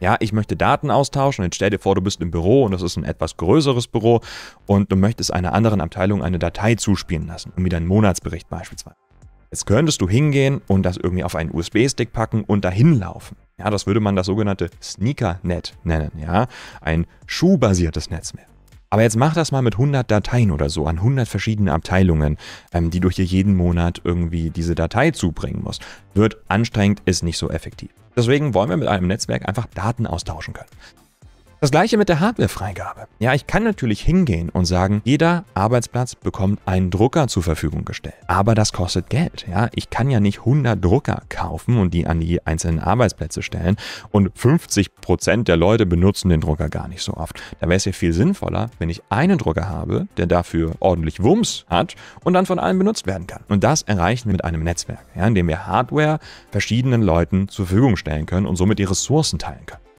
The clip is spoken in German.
Ja, ich möchte Daten austauschen. Jetzt stell dir vor, du bist im Büro und das ist ein etwas größeres Büro und du möchtest einer anderen Abteilung eine Datei zuspielen lassen, wie deinen Monatsbericht beispielsweise. Jetzt könntest du hingehen und das irgendwie auf einen USB-Stick packen und dahin laufen. Ja, das würde man das sogenannte Sneaker-Net nennen, ja, ein schuhbasiertes Netzwerk. Aber jetzt mach das mal mit 100 Dateien oder so an 100 verschiedenen Abteilungen, ähm, die du hier jeden Monat irgendwie diese Datei zubringen musst. Wird anstrengend, ist nicht so effektiv. Deswegen wollen wir mit einem Netzwerk einfach Daten austauschen können. Das gleiche mit der Hardwarefreigabe. Ja, ich kann natürlich hingehen und sagen, jeder Arbeitsplatz bekommt einen Drucker zur Verfügung gestellt. Aber das kostet Geld. Ja, ich kann ja nicht 100 Drucker kaufen und die an die einzelnen Arbeitsplätze stellen. Und 50 Prozent der Leute benutzen den Drucker gar nicht so oft. Da wäre es ja viel sinnvoller, wenn ich einen Drucker habe, der dafür ordentlich Wumms hat und dann von allen benutzt werden kann. Und das erreichen wir mit einem Netzwerk, ja, in dem wir Hardware verschiedenen Leuten zur Verfügung stellen können und somit die Ressourcen teilen können.